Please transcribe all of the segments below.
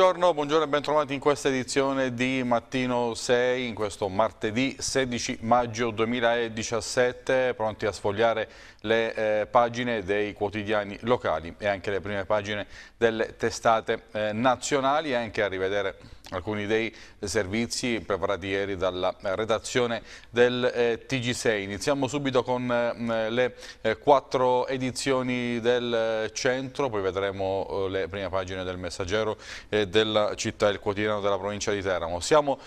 Buongiorno, buongiorno e bentrovati in questa edizione di Mattino 6, in questo martedì 16 maggio 2017, pronti a sfogliare le eh, pagine dei quotidiani locali e anche le prime pagine delle testate eh, nazionali e anche a rivedere alcuni dei servizi preparati ieri dalla eh, redazione del eh, TG6. Iniziamo subito con eh, le eh, quattro edizioni del eh, centro, poi vedremo eh, le prime pagine del Messaggero e della città, il quotidiano della provincia di Teramo. Siamo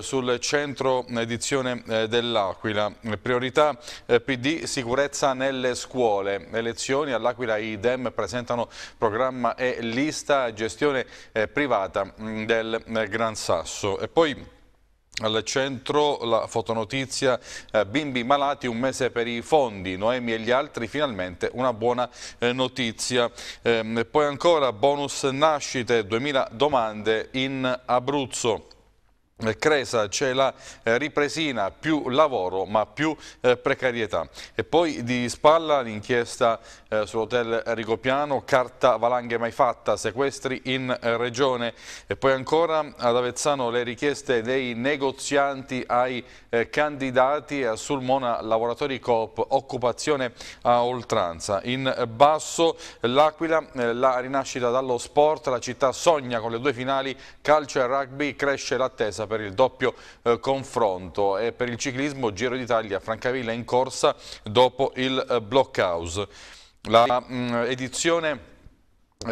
sul centro mm, edizione dell'Aquila. Priorità PD, sicurezza nelle scuole. Elezioni all'Aquila i DEM presentano programma e lista gestione privata mm, del Gran Sasso. E poi al centro la fotonotizia eh, bimbi malati un mese per i fondi Noemi e gli altri finalmente una buona eh, notizia ehm, poi ancora bonus nascite 2000 domande in Abruzzo Cresa c'è la eh, ripresina, più lavoro ma più eh, precarietà. E poi di spalla l'inchiesta eh, sull'hotel Rigopiano, carta valanghe mai fatta, sequestri in regione. E poi ancora ad Avezzano le richieste dei negozianti ai candidati a Sulmona lavoratori coop, occupazione a oltranza. In basso l'Aquila, la rinascita dallo sport, la città sogna con le due finali, calcio e rugby, cresce l'attesa per per il doppio eh, confronto e per il ciclismo Giro d'Italia Francavilla in corsa dopo il eh, blockhouse. La mh, mm, edizione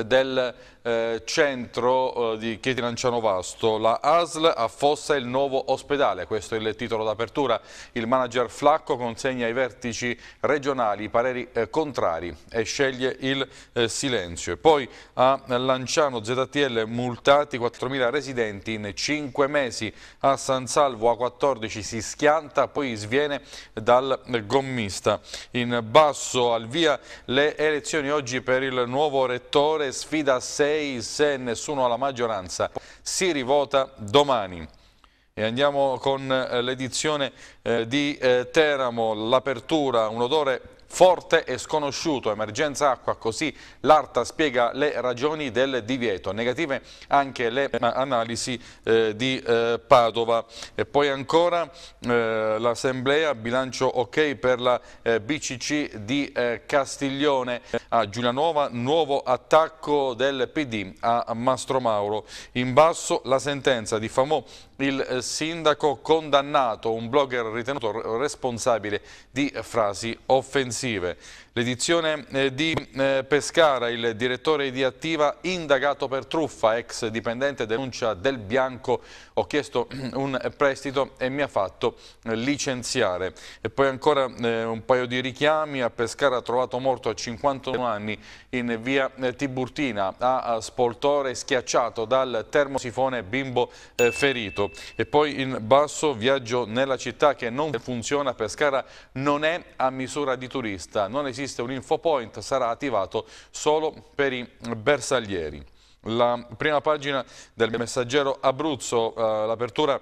del eh, centro eh, di Lanciano Vasto. La ASL affossa il nuovo ospedale, questo è il titolo d'apertura. Il manager Flacco consegna ai vertici regionali i pareri eh, contrari e sceglie il eh, silenzio. E Poi a Lanciano ZTL multati 4.000 residenti in 5 mesi, a San Salvo A14 si schianta, poi sviene dal gommista. In basso al via le elezioni oggi per il nuovo rettore, sfida 6 6 se nessuno ha la maggioranza. Si rivota domani. E andiamo con eh, l'edizione eh, di eh, Teramo, l'apertura, un odore forte e sconosciuto, emergenza acqua, così l'ARTA spiega le ragioni del divieto, negative anche le analisi eh, di eh, Padova. E poi ancora eh, l'assemblea, bilancio ok per la eh, BCC di eh, Castiglione, a Giulianova, nuovo attacco del PD a Mastro Mauro. In basso la sentenza di Famò il eh, sindaco condannato un blogger ritenuto responsabile di frasi offensive. L'edizione eh, di eh, Pescara, il direttore di Attiva, indagato per truffa, ex dipendente denuncia del bianco, ho chiesto un prestito e mi ha fatto licenziare. E poi ancora un paio di richiami, a Pescara trovato morto a 51 anni in via Tiburtina, a Spoltore schiacciato dal termosifone bimbo ferito. E poi in basso viaggio nella città che non funziona, Pescara non è a misura di turista, non esiste un infopoint, sarà attivato solo per i bersaglieri. La prima pagina del messaggero Abruzzo, eh, l'apertura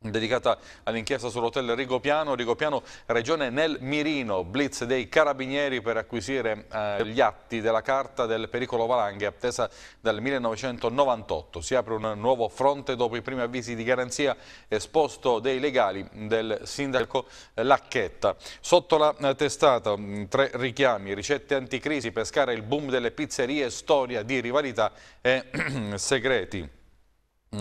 dedicata all'inchiesta sull'hotel Rigopiano, Rigopiano regione nel mirino, blitz dei carabinieri per acquisire eh, gli atti della carta del pericolo valanghe attesa dal 1998. Si apre un nuovo fronte dopo i primi avvisi di garanzia esposto dei legali del sindaco Lacchetta. Sotto la eh, testata mm, tre richiami, ricette anticrisi, pescare il boom delle pizzerie, storia di rivalità e segreti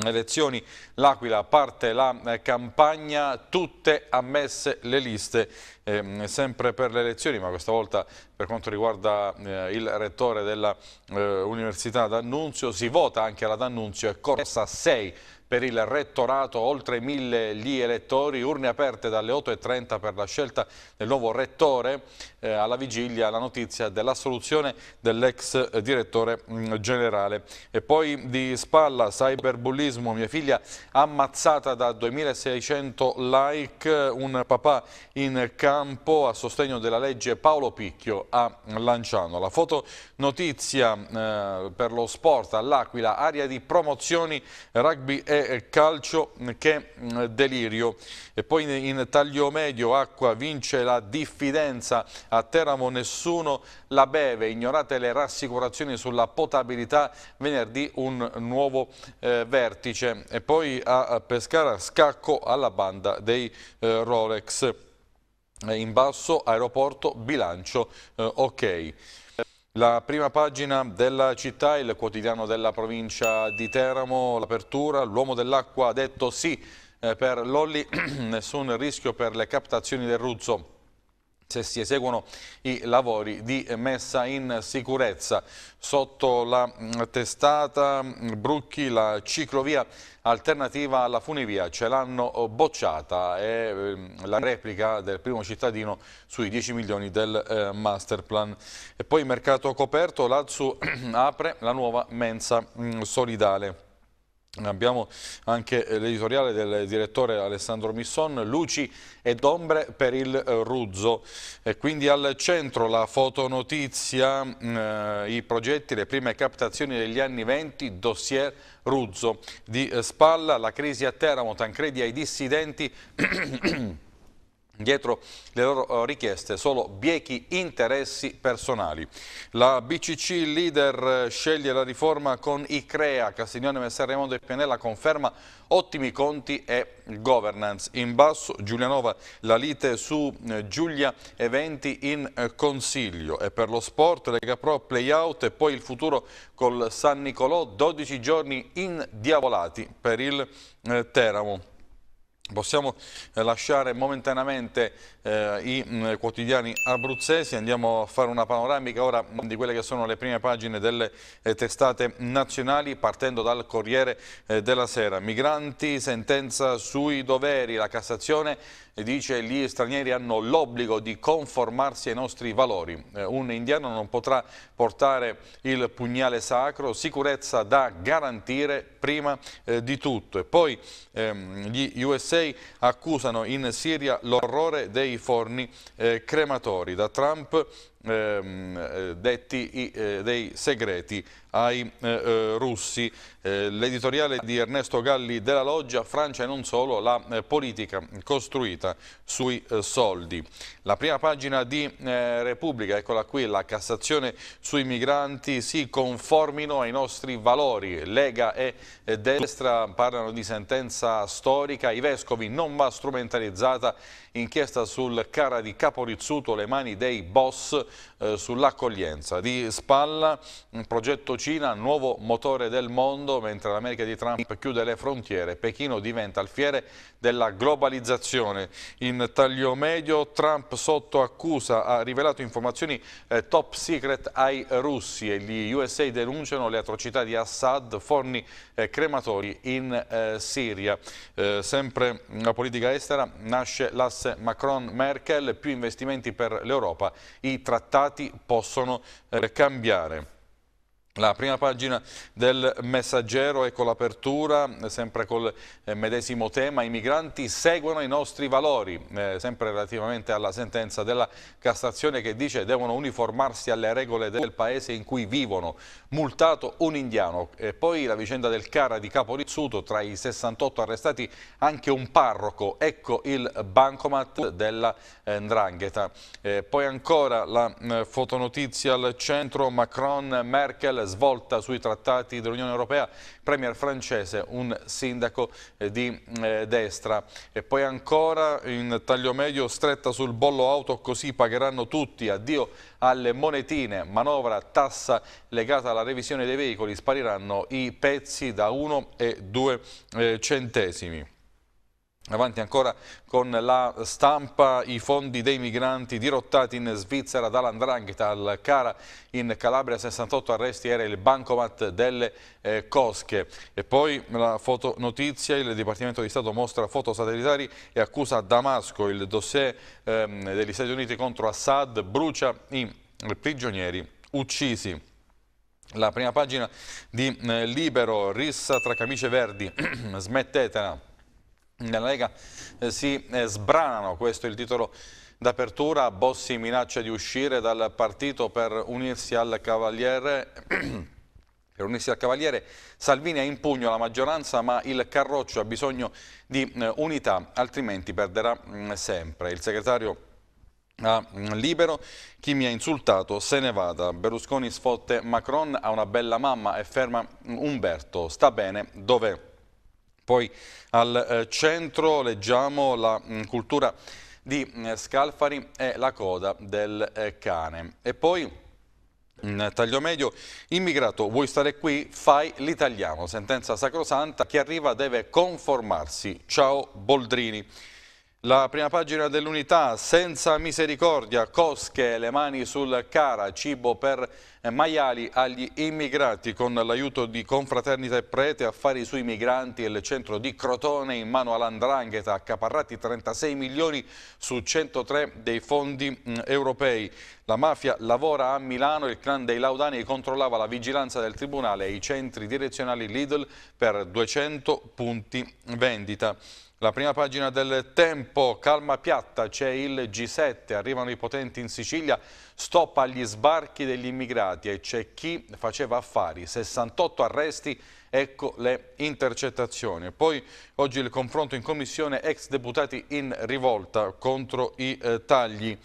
elezioni L'Aquila parte la eh, campagna, tutte ammesse le liste, eh, sempre per le elezioni, ma questa volta per quanto riguarda eh, il rettore dell'Università eh, D'Annunzio, si vota anche alla D'Annunzio e corsa 6 per il rettorato oltre mille gli elettori, urne aperte dalle 8.30 per la scelta del nuovo rettore, eh, alla vigilia la notizia dell'assoluzione dell'ex eh, direttore mm, generale. E poi di spalla cyberbullismo, mia figlia ammazzata da 2600 like, un papà in campo a sostegno della legge Paolo Picchio a Lanciano. La fotonotizia eh, per lo sport all'Aquila, area di promozioni rugby e è calcio che mm, delirio. E poi in taglio medio Acqua vince la diffidenza, a Teramo nessuno la beve, ignorate le rassicurazioni sulla potabilità, venerdì un nuovo eh, vertice. E poi a Pescara scacco alla banda dei eh, Rolex. Eh, in basso aeroporto bilancio eh, ok. La prima pagina della città, il quotidiano della provincia di Teramo, l'apertura, l'uomo dell'acqua ha detto sì eh, per Lolli, nessun rischio per le captazioni del Ruzzo se si eseguono i lavori di messa in sicurezza. Sotto la mm, testata mm, Brucchi la ciclovia alternativa alla funivia ce l'hanno oh, bocciata è mm, la replica del primo cittadino sui 10 milioni del eh, masterplan. E poi mercato coperto, l'Azzu apre la nuova mensa solidale. Abbiamo anche eh, l'editoriale del direttore Alessandro Misson, Luci ed ombre per il eh, Ruzzo. E quindi al centro la fotonotizia, mm, eh, i progetti, le prime captazioni degli anni 20, dossier Ruzzo. Di eh, spalla la crisi a Teramo, Tancredi ai dissidenti... Dietro le loro eh, richieste solo biechi interessi personali. La BCC leader eh, sceglie la riforma con ICREA, Castiglione, Messer Raimondo e Pianella conferma ottimi conti e governance. In basso Giulianova la lite su eh, Giulia eventi in consiglio e per lo sport Lega Pro playout e poi il futuro col San Nicolò, 12 giorni indiavolati per il Teramo. Possiamo eh, lasciare momentaneamente eh, i mh, mm, quotidiani abruzzesi, andiamo a fare una panoramica ora mm, di quelle che sono le prime pagine delle eh, testate nazionali partendo dal Corriere eh, della Sera. Migranti, sentenza sui doveri, la Cassazione dice gli stranieri hanno l'obbligo di conformarsi ai nostri valori. Eh, un indiano non potrà portare il pugnale sacro, sicurezza da garantire prima eh, di tutto. E poi ehm, gli USA accusano in Siria l'orrore dei forni eh, crematori. Da Trump ehm, eh, detti i, eh, dei segreti ai eh, eh, russi. Eh, L'editoriale di Ernesto Galli della Loggia, Francia e non solo, la eh, politica costruita sui eh, soldi. La prima pagina di eh, Repubblica, eccola qui, la Cassazione sui migranti si conformino ai nostri valori. Lega e Destra parlano di sentenza storica, i vescovi non va strumentalizzata, inchiesta sul cara di Caporizzuto, le mani dei boss sull'accoglienza. Di Spalla, un progetto Cina, nuovo motore del mondo, mentre l'America di Trump chiude le frontiere, Pechino diventa fiere della globalizzazione. In taglio medio Trump sotto accusa ha rivelato informazioni eh, top secret ai russi e gli USA denunciano le atrocità di Assad, forni eh, crematori in eh, Siria. Eh, sempre la politica estera nasce l'asse Macron-Merkel, più investimenti per l'Europa, i trattati possono eh, cambiare. La prima pagina del messaggero, ecco l'apertura, sempre col eh, medesimo tema, i migranti seguono i nostri valori, eh, sempre relativamente alla sentenza della Cassazione che dice devono uniformarsi alle regole del paese in cui vivono, multato un indiano. E poi la vicenda del Cara di Capo Rizzuto, tra i 68 arrestati anche un parroco, ecco il bancomat della eh, Ndrangheta. Eh, poi ancora la eh, fotonotizia al centro, Macron, Merkel, svolta sui trattati dell'Unione Europea, premier francese, un sindaco eh, di eh, destra. E poi ancora in taglio medio stretta sul bollo auto così pagheranno tutti, addio alle monetine, manovra, tassa legata alla revisione dei veicoli, spariranno i pezzi da 1 e 2 eh, centesimi. Avanti ancora con la stampa, i fondi dei migranti dirottati in Svizzera dall'Andrangheta al Cara, in Calabria 68 arresti era il bancomat delle eh, Cosche. E poi la fotonotizia, il Dipartimento di Stato mostra foto satellitari e accusa Damasco, il dossier ehm, degli Stati Uniti contro Assad brucia i eh, prigionieri uccisi. La prima pagina di eh, Libero, rissa tra camicie verdi, smettetela nella Lega eh, si eh, sbranano, questo è il titolo d'apertura, Bossi minaccia di uscire dal partito per unirsi al Cavaliere... Per unirsi al Cavaliere, Salvini ha in pugno la maggioranza, ma il Carroccio ha bisogno di eh, unità, altrimenti perderà mm, sempre. Il segretario a mm, Libero, chi mi ha insultato se ne vada. Berlusconi sfotte Macron, ha una bella mamma e ferma mm, Umberto. Sta bene, dov'è? Poi al eh, centro leggiamo la mm, cultura di mm, Scalfari e la coda del eh, cane. E poi... In mm, taglio medio, immigrato, vuoi stare qui? Fai l'italiano. Sentenza sacrosanta, chi arriva deve conformarsi. Ciao Boldrini. La prima pagina dell'unità, senza misericordia, cosche, le mani sul cara, cibo per maiali agli immigrati, con l'aiuto di confraternita e prete, affari sui migranti e il centro di Crotone in mano all'Andrangheta, accaparrati 36 milioni su 103 dei fondi mm, europei. La mafia lavora a Milano, il clan dei Laudani controllava la vigilanza del Tribunale e i centri direzionali Lidl per 200 punti vendita. La prima pagina del tempo, calma piatta, c'è il G7, arrivano i potenti in Sicilia, stop agli sbarchi degli immigrati e c'è chi faceva affari, 68 arresti, ecco le intercettazioni. Poi oggi il confronto in commissione ex deputati in rivolta contro i eh, tagli.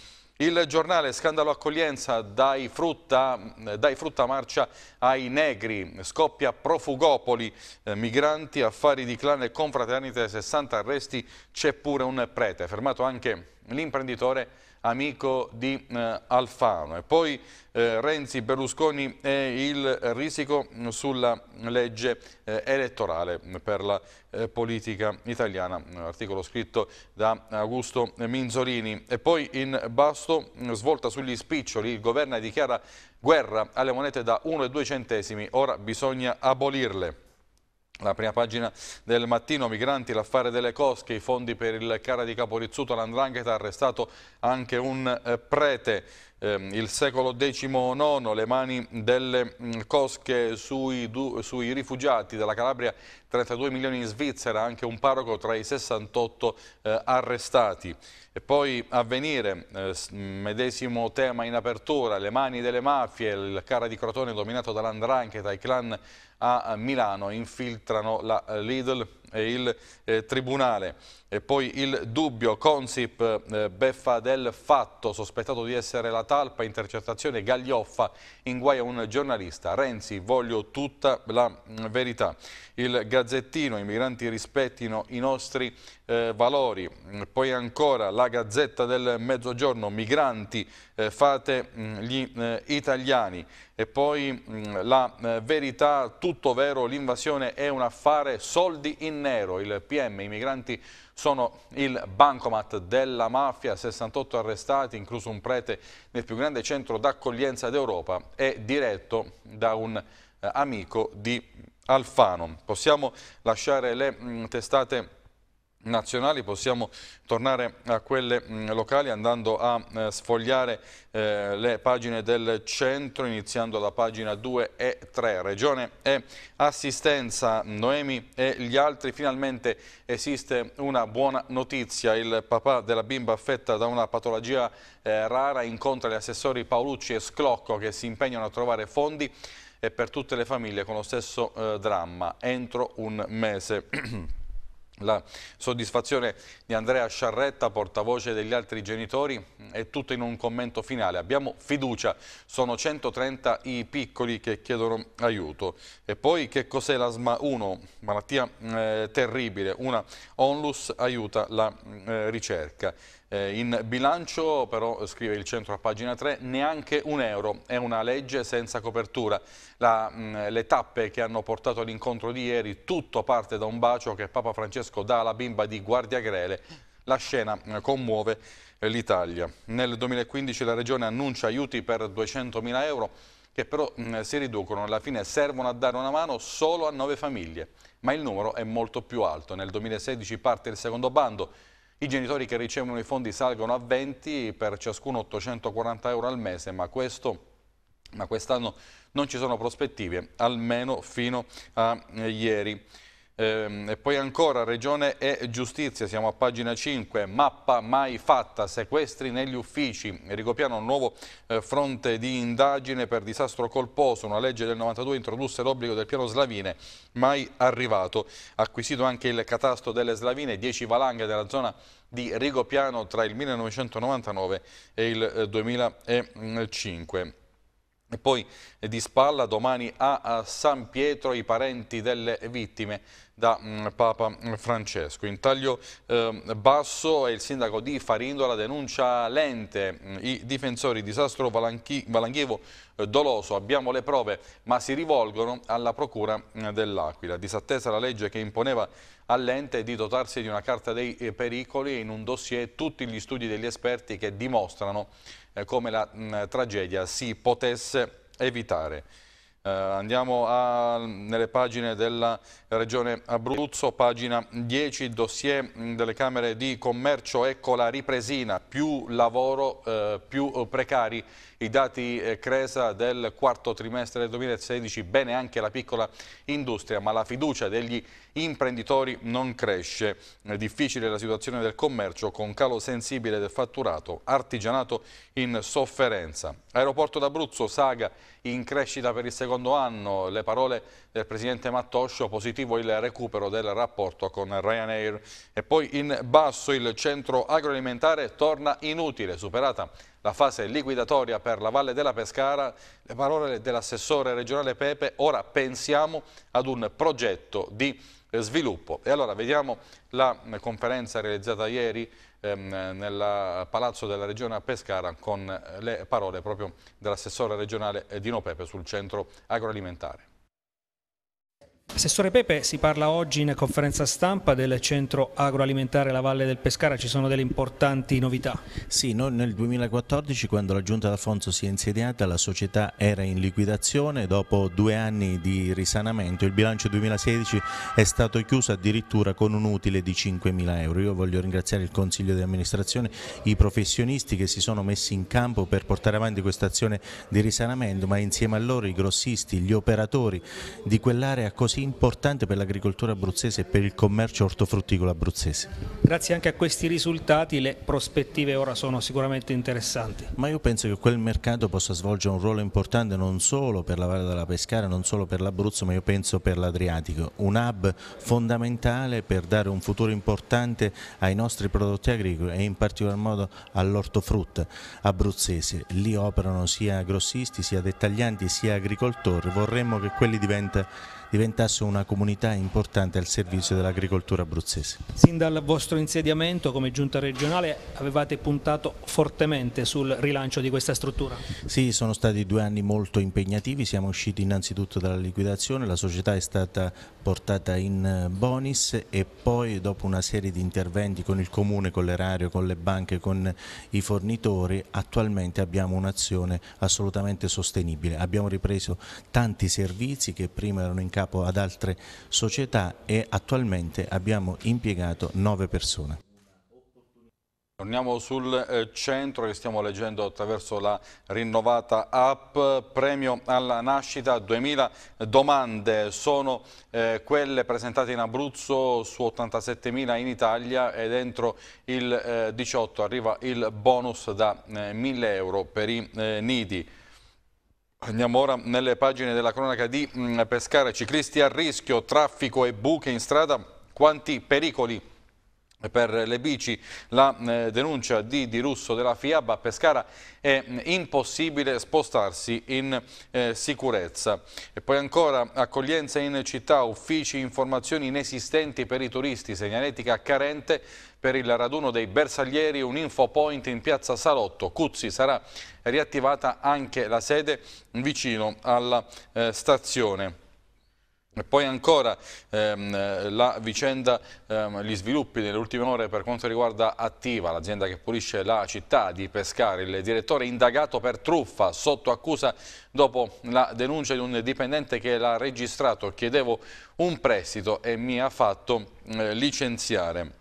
Il giornale Scandalo Accoglienza dai frutta, dai frutta marcia ai negri, scoppia profugopoli, eh, migranti, affari di clan e confraternite, 60 arresti, c'è pure un prete, fermato anche l'imprenditore amico di eh, Alfano. E poi eh, Renzi, Berlusconi e il risico sulla legge eh, elettorale per la eh, politica italiana, articolo scritto da Augusto Minzolini. E poi in basto, svolta sugli spiccioli, il governo dichiara guerra alle monete da 1 e 2 centesimi, ora bisogna abolirle. La prima pagina del mattino, migranti, l'affare delle cosche, i fondi per il cara di Caporizzuto, l'andrangheta, arrestato anche un eh, prete. Ehm, il secolo XIX, le mani delle cosche sui, du, sui, rifugiati dalla Calabria, 32 milioni in Svizzera, anche un parroco tra i 68 eh, arrestati. E poi avvenire, eh, medesimo tema in apertura, le mani delle mafie, il cara di Crotone dominato dall'andrangheta, i clan a Milano infiltrano la eh, Lidl e il eh, Tribunale. E poi il dubbio, Consip, eh, beffa del fatto, sospettato di essere la talpa, intercettazione Gaglioffa, in guai a un giornalista. Renzi, voglio tutta la mm, verità. Il Gazzettino, i migranti rispettino i nostri eh, valori. Mm, poi ancora la Gazzetta del Mezzogiorno, migranti, eh, fate mh, mm, gli eh, italiani. E poi mh, la eh, verità, tutto vero, l'invasione è un affare, soldi in nero. Il PM, i migranti sono il bancomat della mafia, 68 arrestati, incluso un prete nel più grande centro d'accoglienza d'Europa e diretto da un eh, amico di Alfano. Possiamo lasciare le mh, testate nazionali, possiamo tornare a quelle mm, locali andando a eh, sfogliare eh, le pagine del centro, iniziando da pagina 2 e 3. Regione e assistenza, Noemi e gli altri, finalmente esiste una buona notizia, il papà della bimba affetta da una patologia eh, rara incontra gli assessori Paolucci e Sclocco che si impegnano a trovare fondi e per tutte le famiglie con lo stesso dramma entro un mese. La soddisfazione di Andrea Sciarretta, portavoce degli altri genitori, è tutto in un commento finale. Abbiamo fiducia, sono 130 i piccoli che chiedono aiuto. E poi che cos'è l'asma 1? Malattia eh, terribile, una onlus aiuta la mm, eh, ricerca. Eh, in bilancio però, scrive il centro a pagina 3, neanche un euro, è una legge senza copertura. La, mh, mm, le tappe che hanno portato all'incontro di ieri, tutto parte da un bacio che Papa Francesco dà alla bimba di Guardia Grele. La scena eh, commuove eh, l'Italia. Nel 2015 la Regione annuncia aiuti per 200.000 euro che però mh, mm, si riducono, alla fine servono a dare una mano solo a nove famiglie, ma il numero è molto più alto. Nel 2016 parte il secondo bando, i genitori che ricevono i fondi salgono a 20 per ciascuno 840 euro al mese, ma questo ma quest'anno non ci sono prospettive, almeno fino a eh, ieri. Ehm, e poi ancora Regione e Giustizia, siamo a pagina 5, mappa mai fatta, sequestri negli uffici, Rigopiano un nuovo eh, fronte di indagine per disastro colposo, una legge del 92 introdusse l'obbligo del piano Slavine, mai arrivato, acquisito anche il catasto delle Slavine, 10 valanghe della zona di Rigopiano tra il 1999 e il 2005. Eh, e poi eh, di spalla domani a San Pietro i parenti delle vittime da mm, Papa Francesco. In taglio ehm, basso il sindaco di Farindola denuncia lente mm, i difensori disastro Valanghievo eh, doloso. Abbiamo le prove ma si rivolgono alla procura mm, dell'Aquila. Disattesa la legge che imponeva all'ente di dotarsi di una carta dei eh, pericoli in un dossier tutti gli studi degli esperti che dimostrano eh, come la mh, mm, tragedia si potesse evitare. Eh, andiamo a, nelle pagine della Regione Abruzzo, pagina 10, dossier mm, delle Camere di Commercio, ecco la ripresina, più lavoro, eh, più precari i dati eh, Cresa del quarto trimestre del 2016, bene anche la piccola industria, ma la fiducia degli imprenditori non cresce. È difficile la situazione del commercio con calo sensibile del fatturato, artigianato in sofferenza. Aeroporto d'Abruzzo, saga in crescita per il secondo anno, le parole del presidente Mattoscio, positivo il recupero del rapporto con Ryanair. E poi in basso il centro agroalimentare torna inutile, superata la fase liquidatoria per la Valle della Pescara, le parole dell'assessore regionale Pepe, ora pensiamo ad un progetto di eh, sviluppo. E allora vediamo la eh, conferenza realizzata ieri ehm, nel Palazzo della Regione a Pescara con eh, le parole proprio dell'assessore regionale Dino Pepe sul centro agroalimentare. Assessore Pepe, si parla oggi in conferenza stampa del centro agroalimentare La Valle del Pescara, ci sono delle importanti novità. Sì, noi nel 2014 quando la giunta d'Alfonso si è insediata la società era in liquidazione, dopo due anni di risanamento il bilancio 2016 è stato chiuso addirittura con un utile di 5.000 euro. Io voglio ringraziare il Consiglio di amministrazione, i professionisti che si sono messi in campo per portare avanti questa azione di risanamento, ma insieme a loro i grossisti, gli operatori di quell'area così così importante per l'agricoltura abruzzese e per il commercio ortofrutticolo abruzzese. Grazie anche a questi risultati le prospettive ora sono sicuramente interessanti. Ma io penso che quel mercato possa svolgere un ruolo importante non solo per la Valle della Pescara, non solo per l'Abruzzo, ma io penso per l'Adriatico. Un hub fondamentale per dare un futuro importante ai nostri prodotti agricoli e in particolar modo all'ortofrutta abruzzese. Lì operano sia grossisti, sia dettaglianti, sia agricoltori. Vorremmo che quelli diventino diventasse una comunità importante al servizio dell'agricoltura abruzzese. Sin dal vostro insediamento come giunta regionale avevate puntato fortemente sul rilancio di questa struttura? Sì, sono stati due anni molto impegnativi, siamo usciti innanzitutto dalla liquidazione, la società è stata portata in eh, bonus e poi dopo una serie di interventi con il comune, con l'erario, con le banche, con i fornitori, attualmente abbiamo un'azione assolutamente sostenibile. Abbiamo ripreso tanti servizi che prima erano in casa capo ad altre società e attualmente abbiamo impiegato nove persone. Torniamo sul eh, centro che stiamo leggendo attraverso la rinnovata app, premio alla nascita, 2000 domande sono eh, quelle presentate in Abruzzo su 87.000 in Italia e dentro il 18 eh, arriva il bonus da 1.000 euro per i nidi. Andiamo ora nelle pagine della cronaca di mm, Pescara, ciclisti a rischio, traffico e buche in strada, quanti pericoli per le bici la eh, denuncia di Di Russo della FIAB a Pescara è impossibile spostarsi in eh, sicurezza. E poi ancora accoglienza in città, uffici, informazioni inesistenti per i turisti, segnaletica carente per il raduno dei bersaglieri, un info point in piazza Salotto. Cuzzi sarà riattivata anche la sede vicino alla eh, stazione. E poi ancora ehm, la vicenda, ehm, gli sviluppi delle ultime ore per quanto riguarda Attiva, l'azienda che pulisce la città di Pescari. Il direttore indagato per truffa sotto accusa dopo la denuncia di un dipendente che l'ha registrato. Chiedevo un prestito e mi ha fatto eh, licenziare.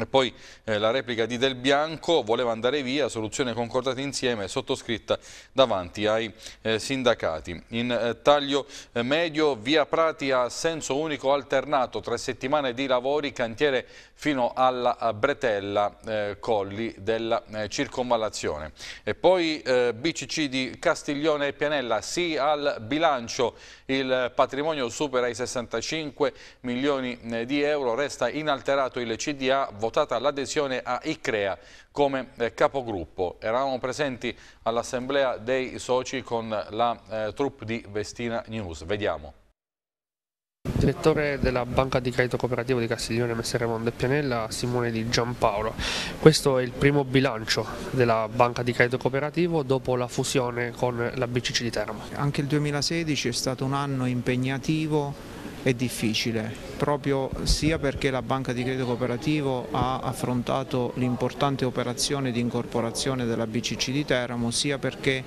E poi eh, la replica di Del Bianco, voleva andare via, soluzione concordata insieme, sottoscritta davanti ai eh, sindacati. In eh, taglio eh, medio, via Prati a senso unico alternato, tre settimane di lavori, cantiere fino alla eh, bretella eh, Colli della circonvallazione. E poi BCC di Castiglione e Pianella, sì al bilancio, il patrimonio supera i 65 milioni di euro, resta inalterato il CDA, votata l'adesione a ICREA come eh, capogruppo. Eravamo presenti all'assemblea dei soci con la eh, troupe di Vestina News. Vediamo. Direttore della Banca di Credito Cooperativo di Castiglione, Messere Mondo e Pianella, Simone Di Giampaolo. Questo è il primo bilancio della Banca di Credito Cooperativo dopo la fusione con la BCC di Teramo. Anche il 2016 è stato un anno impegnativo è difficile, proprio sia perché la banca di credito cooperativo ha affrontato l'importante operazione di incorporazione della BCC di Teramo, sia perché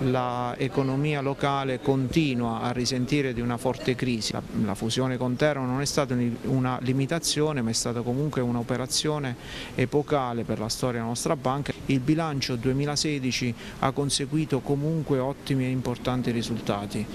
l'economia locale continua a risentire di una forte crisi. La, la fusione con Teramo non è stata una limitazione ma è stata comunque un'operazione epocale per la storia della nostra banca. Il bilancio 2016 ha conseguito comunque ottimi e importanti risultati.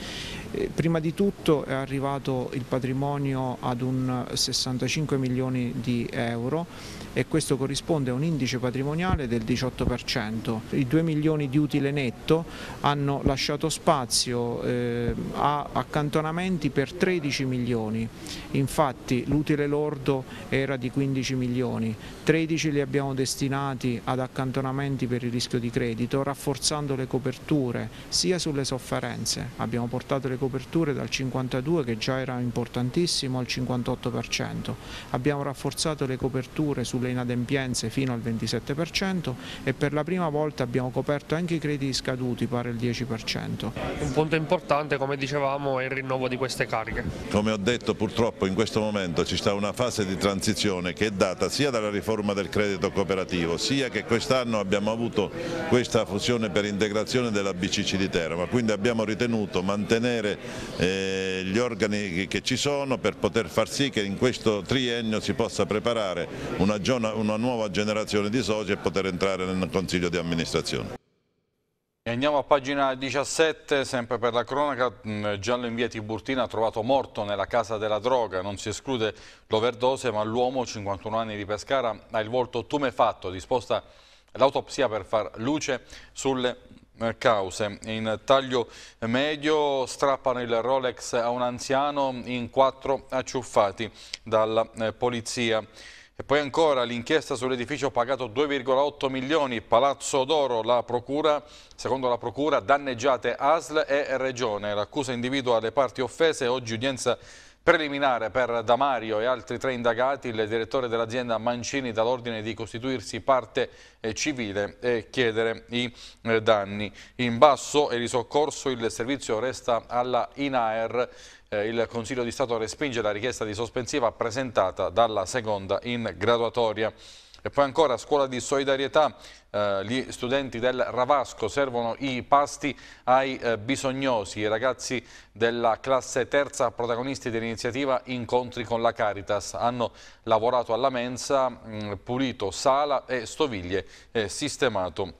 Eh, prima di tutto è arrivato il patrimonio ad un 65 milioni di euro e questo corrisponde a un indice patrimoniale del 18%. I 2 milioni di utile netto hanno lasciato spazio eh, a accantonamenti per 13 milioni, infatti l'utile lordo era di 15 milioni, 13 li abbiamo destinati ad accantonamenti per il rischio di credito rafforzando le coperture sia sulle sofferenze, abbiamo portato le coperture dal 52 che già era importantissimo al 58%, abbiamo rafforzato le coperture sulle inadempienze fino al 27% e per la prima volta abbiamo coperto anche i crediti scaduti pari al 10%. Un punto importante come dicevamo è il rinnovo di queste cariche. Come ho detto purtroppo in questo momento ci sta una fase di transizione che è data sia dalla riforma del credito cooperativo sia che quest'anno abbiamo avuto questa fusione per integrazione della BCC di Teramo, quindi abbiamo ritenuto mantenere migliore eh, gli organi che ci sono per poter far sì che in questo triennio si possa preparare una, una nuova generazione di soci e poter entrare nel Consiglio di amministrazione. E andiamo a pagina 17, sempre per la cronaca, mm, Giallo in via Tiburtina trovato morto nella casa della droga, non si esclude l'overdose ma l'uomo, 51 anni di Pescara, ha il volto tumefatto, disposta l'autopsia per far luce sulle cause. In taglio medio strappano il Rolex a un anziano in quattro acciuffati dalla eh, polizia. E poi ancora l'inchiesta sull'edificio pagato 2,8 milioni, Palazzo d'Oro, la procura, secondo la procura danneggiate ASL e Regione. L'accusa individua le parti offese, oggi udienza Preliminare per Damario e altri tre indagati, il direttore dell'azienda Mancini dà l'ordine di costituirsi parte eh, civile e chiedere i eh, danni. In basso e di soccorso il servizio resta alla INAER. Eh, il Consiglio di Stato respinge la richiesta di sospensiva presentata dalla seconda in graduatoria. E poi ancora scuola di solidarietà, eh, gli studenti del Ravasco servono i pasti ai eh, bisognosi, i ragazzi della classe terza protagonisti dell'iniziativa Incontri con la Caritas hanno lavorato alla mensa, mh, mm, pulito sala e stoviglie, eh, sistemato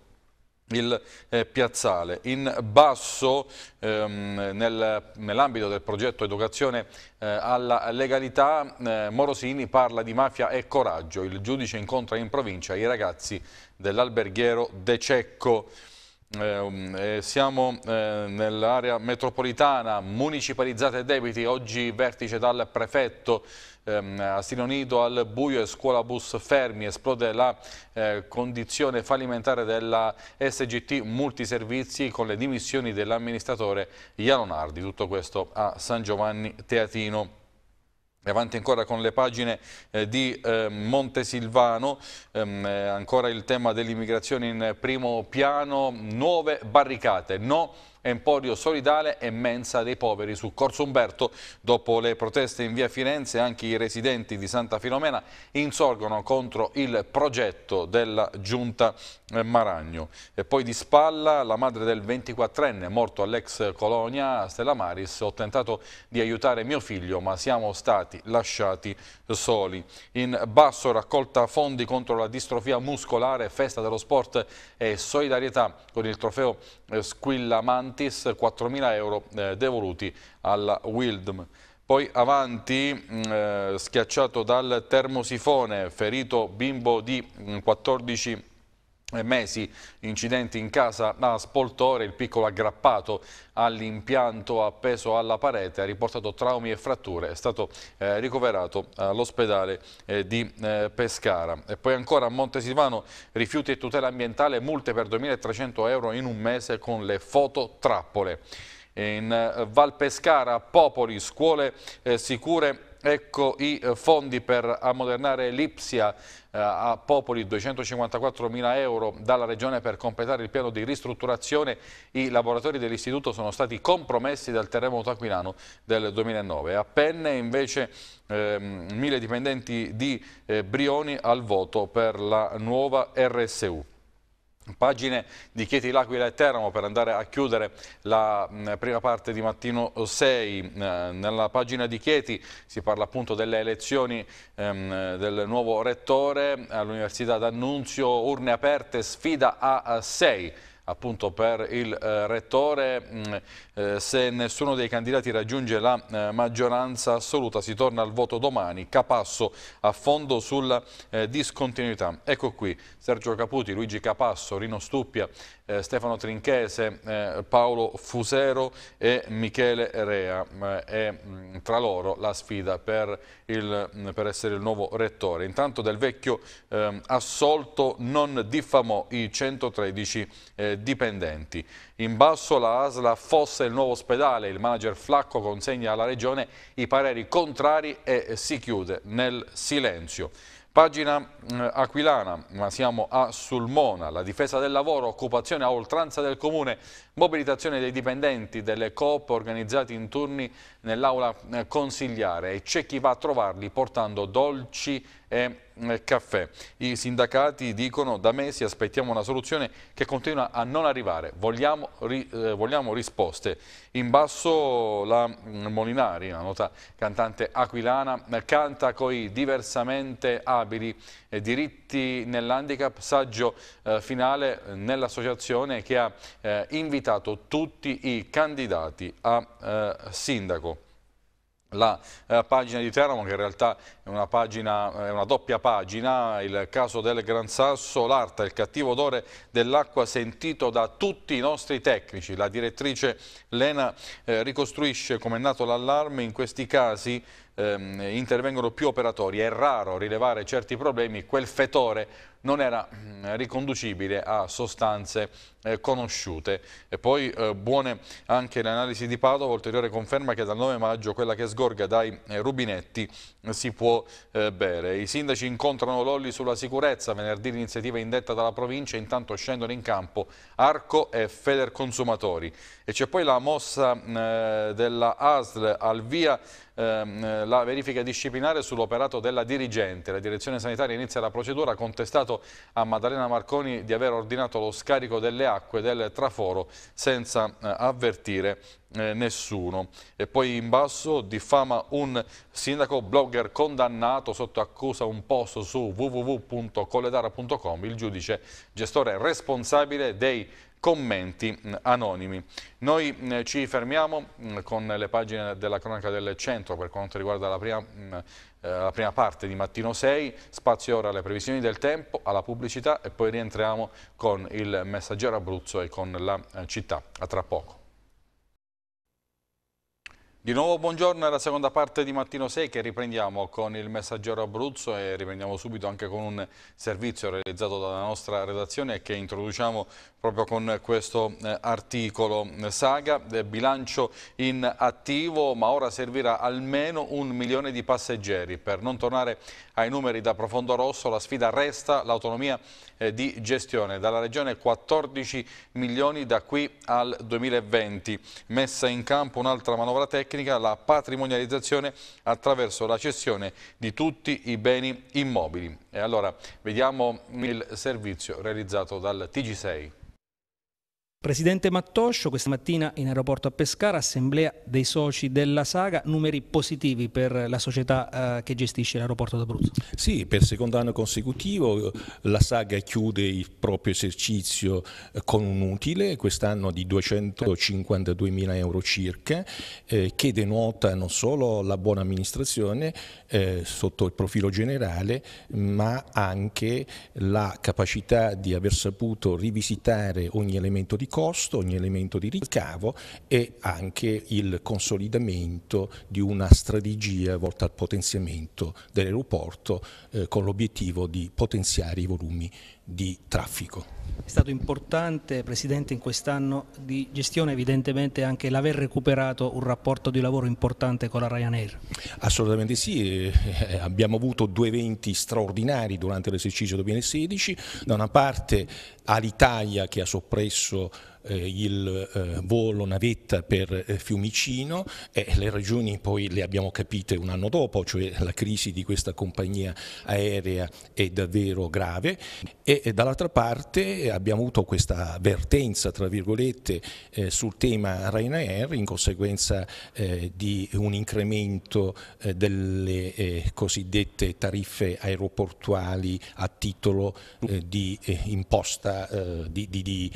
il eh, piazzale. In basso, ehm, nel, nell'ambito del progetto Educazione eh, alla Legalità, eh, Morosini parla di mafia e coraggio. Il giudice incontra in provincia i ragazzi dell'alberghiero De Cecco. Eh, siamo eh, nell'area metropolitana, municipalizzate debiti, oggi vertice dal prefetto ehm, Asilo Nido al buio e scuola bus fermi, esplode la eh, condizione fallimentare della SGT Multiservizi con le dimissioni dell'amministratore Ialonardi, tutto questo a San Giovanni Teatino avanti ancora con le pagine eh, di eh, Montesilvano, ehm, eh, ancora il tema dell'immigrazione in primo piano, nuove barricate, no Emporio Solidale e Mensa dei Poveri su Corso Umberto. Dopo le proteste in via Firenze anche i residenti di Santa Filomena insorgono contro il progetto della giunta eh, Maragno. E poi di spalla la madre del 24enne morto all'ex colonia Stella Maris. Ho tentato di aiutare mio figlio ma siamo stati lasciati soli. In basso raccolta fondi contro la distrofia muscolare, festa dello sport e solidarietà con il trofeo eh, Squilla Atlantis, 4.000 euro eh, devoluti alla Wildm. Poi avanti, mh, mm, eh, schiacciato dal termosifone, ferito bimbo di mh, mm, 14 eh, mesi incidenti in casa a Spoltore, il piccolo aggrappato all'impianto appeso alla parete ha riportato traumi e fratture, è stato eh, ricoverato all'ospedale eh, di eh, Pescara. E poi ancora a Montesilvano rifiuti e tutela ambientale, multe per 2.300 euro in un mese con le fototrappole. In eh, Val Pescara, Popoli, scuole eh, sicure Ecco i eh, fondi per ammodernare l'Ipsia eh, a Popoli 254 mila euro dalla Regione per completare il piano di ristrutturazione. I laboratori dell'istituto sono stati compromessi dal terremoto aquilano del 2009. A Penne invece ehm, mille dipendenti di eh, Brioni al voto per la nuova RSU. Pagine di Chieti L'Aquila e Teramo per andare a chiudere la mm, prima parte di mattino 6. Mm, eh, nella pagina di Chieti si parla appunto delle elezioni ehm, del nuovo rettore all'Università d'Annunzio, urne aperte, sfida a 6 appunto per il eh, rettore mm, eh, se nessuno dei candidati raggiunge la eh, maggioranza assoluta si torna al voto domani, Capasso a fondo sulla eh, discontinuità. Ecco qui Sergio Caputi, Luigi Capasso, Rino Stuppia, eh, Stefano Trinchese, eh, Paolo Fusero e Michele Rea e mm, tra loro la sfida per, il, mm, per, essere il nuovo rettore. Intanto del vecchio ehm, assolto non diffamò i 113 dipendenti. In basso la ASLA affossa il nuovo ospedale, il manager Flacco consegna alla Regione i pareri contrari e si chiude nel silenzio. Pagina eh, aquilana, ma siamo a Sulmona, la difesa del lavoro, occupazione a oltranza del comune, Mobilitazione dei dipendenti delle coop organizzati in turni nell'aula eh, consigliare e c'è chi va a trovarli portando dolci e eh, caffè. I sindacati dicono da mesi aspettiamo una soluzione che continua a non arrivare, vogliamo, ri, eh, vogliamo risposte. In basso la mm, Molinari, la nota cantante aquilana, canta coi diversamente abili eh, diritti nell'handicap, saggio eh, finale eh, nell'associazione che ha invitato presentato tutti i candidati a eh, sindaco la eh, pagina di Teramo che in realtà è una, pagina, è una, doppia pagina, il caso del Gran Sasso, l'Arta, il cattivo odore dell'acqua sentito da tutti i nostri tecnici. La direttrice Lena eh, ricostruisce come è nato l'allarme, in questi casi ehm, intervengono più operatori, è raro rilevare certi problemi, quel fetore non era mm, riconducibile a sostanze eh, conosciute. E poi eh, buone anche le analisi di Padova, ulteriore conferma che dal 9 maggio quella che sgorga dai eh, rubinetti eh, si può eh, bere. I sindaci incontrano Lolli sulla sicurezza, venerdì l'iniziativa indetta dalla provincia, intanto scendono in campo Arco e Feder Consumatori. E c'è poi la mossa mm, eh, della ASL al via ehm, la verifica disciplinare sull'operato della dirigente. La direzione sanitaria inizia la procedura contestata accusato a Maddalena Marconi di aver ordinato lo scarico delle acque del traforo senza eh, avvertire eh, nessuno. E poi in basso diffama un sindaco blogger condannato sotto accusa un post su www.colledara.com, il giudice gestore responsabile dei commenti mm, anonimi. Noi mm, ci fermiamo mm, con le pagine della cronaca del centro per quanto riguarda la prima, eh, la prima parte di Mattino 6, spazio ora alle previsioni del tempo, alla pubblicità e poi rientriamo con il messaggero Abruzzo e con la eh, città. A tra poco. Di nuovo buongiorno, è la seconda parte di Mattino 6 che riprendiamo con il messaggero Abruzzo e riprendiamo subito anche con un servizio realizzato dalla nostra redazione che introduciamo proprio con questo eh, articolo saga, eh, bilancio in attivo ma ora servirà almeno un milione di passeggeri. Per non tornare ai numeri da profondo rosso la sfida resta l'autonomia eh, di gestione dalla regione 14 milioni da qui al 2020. Messa in campo un'altra manovra tecnica tecnica la patrimonializzazione attraverso la cessione di tutti i beni immobili. E allora vediamo il servizio realizzato dal TG6. Presidente Mattoscio, questa mattina in aeroporto a Pescara, assemblea dei soci della saga, numeri positivi per la società eh, che gestisce l'aeroporto d'Abruzzo. Sì, per il secondo anno consecutivo eh, la saga chiude il proprio esercizio eh, con un utile, quest'anno di 252 mila euro circa, eh, che denota non solo la buona amministrazione eh, sotto il profilo generale, ma anche la capacità di aver saputo rivisitare ogni elemento di costo, ogni elemento di ricavo e anche il consolidamento di una strategia volta al potenziamento dell'aeroporto eh, con l'obiettivo di potenziare i volumi di traffico. È stato importante, Presidente, in quest'anno di gestione evidentemente anche l'aver recuperato un rapporto di lavoro importante con la Ryanair. Assolutamente sì, eh, eh, abbiamo avuto due eventi straordinari durante l'esercizio 2016, da una parte Alitalia che ha soppresso eh, il eh, volo navetta per eh, Fiumicino e le ragioni poi le abbiamo capite un anno dopo, cioè la crisi di questa compagnia aerea è davvero grave e dall'altra parte abbiamo avuto questa vertenza tra virgolette sul tema Ryanair in conseguenza di un incremento delle cosiddette tariffe aeroportuali a titolo di imposta di, di, di,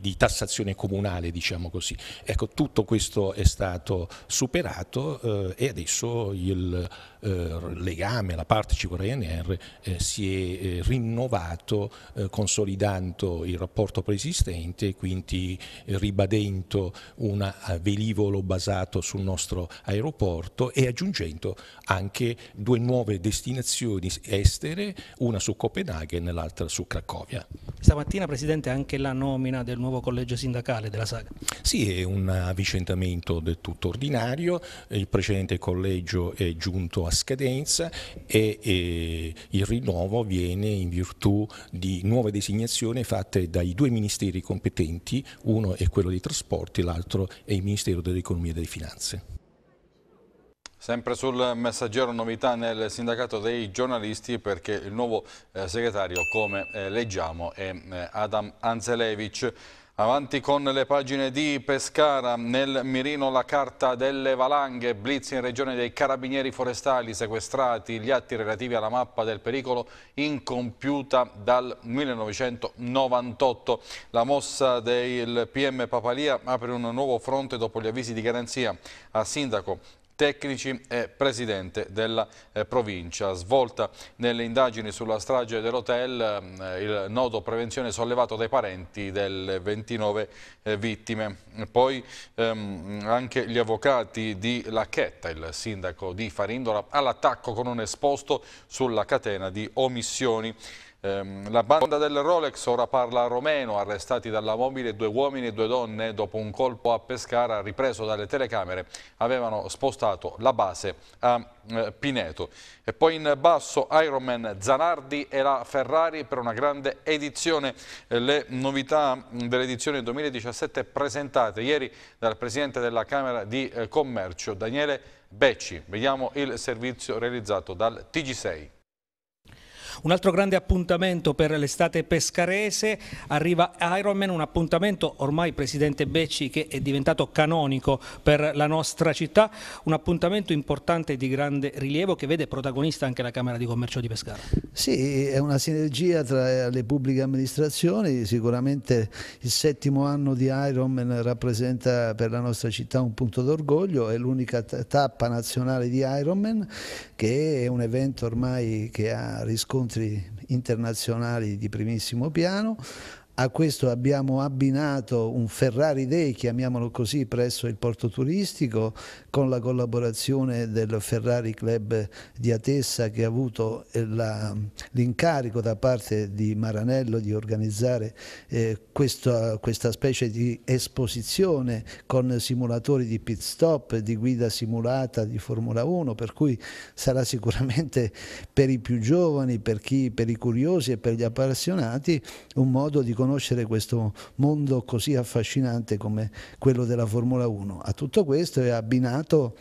di tassazione amministrazione comunale, diciamo così. Ecco, tutto questo è stato superato eh, e adesso il eh, legame la parte CQRNR eh, si è eh, rinnovato consolidando il rapporto preesistente e quindi ribadendo un velivolo basato sul nostro aeroporto e aggiungendo anche due nuove destinazioni estere, una su Copenaghen e l'altra su Cracovia. Stamattina Presidente anche la nomina del nuovo collegio sindacale della Saga. Sì, è un avvicendamento del tutto ordinario, il precedente collegio è giunto nuova scadenza e, e il rinnovo viene in virtù di nuove designazioni fatte dai due ministeri competenti, uno è quello dei trasporti, l'altro è il Ministero dell'Economia e delle Finanze. Sempre sul messaggero novità nel sindacato dei giornalisti perché il nuovo eh, segretario, come eh, leggiamo, è eh, Adam Anzelevich. Avanti con le pagine di Pescara, nel mirino la carta delle valanghe, blitz in regione dei carabinieri forestali sequestrati, gli atti relativi alla mappa del pericolo incompiuta dal 1998. La mossa del PM Papalia apre un nuovo fronte dopo gli avvisi di garanzia a sindaco tecnici e presidente della eh, provincia. Svolta nelle indagini sulla strage dell'hotel, ehm, il nodo prevenzione sollevato dai parenti delle 29 eh, vittime. Poi ehm, anche gli avvocati di Lacchetta, il sindaco di Farindola, all'attacco con un esposto sulla catena di omissioni. Ehm, la banda del Rolex ora parla a Romeno, arrestati dalla mobile due uomini e due donne dopo un colpo a Pescara ripreso dalle telecamere, avevano spostato la base a eh, Pineto. E poi in basso Ironman Zanardi e la Ferrari per una grande edizione. Eh, le novità mm, dell'edizione 2017 presentate ieri dal Presidente della Camera di eh, Commercio, Daniele Becci. Vediamo il servizio realizzato dal TG6. Un altro grande appuntamento per l'estate pescarese, arriva Ironman, un appuntamento ormai Presidente Becci che è diventato canonico per la nostra città, un appuntamento importante di grande rilievo che vede protagonista anche la Camera di Commercio di Pescara. Sì, è una sinergia tra le pubbliche amministrazioni, sicuramente il settimo anno di Ironman rappresenta per la nostra città un punto d'orgoglio, è l'unica tappa nazionale di Ironman che è un evento ormai che ha riscontro incontri internazionali di primissimo piano, a questo abbiamo abbinato un Ferrari Day, chiamiamolo così, presso il porto turistico, con la collaborazione del Ferrari Club di Atessa che ha avuto eh, l'incarico da parte di Maranello di organizzare eh, questa, questa specie di esposizione con simulatori di pit stop, di guida simulata di Formula 1, per cui sarà sicuramente per i più giovani, per, chi, per i curiosi e per gli appassionati un modo di conoscere conoscere questo mondo così affascinante come quello della Formula 1. A tutto questo è abbinato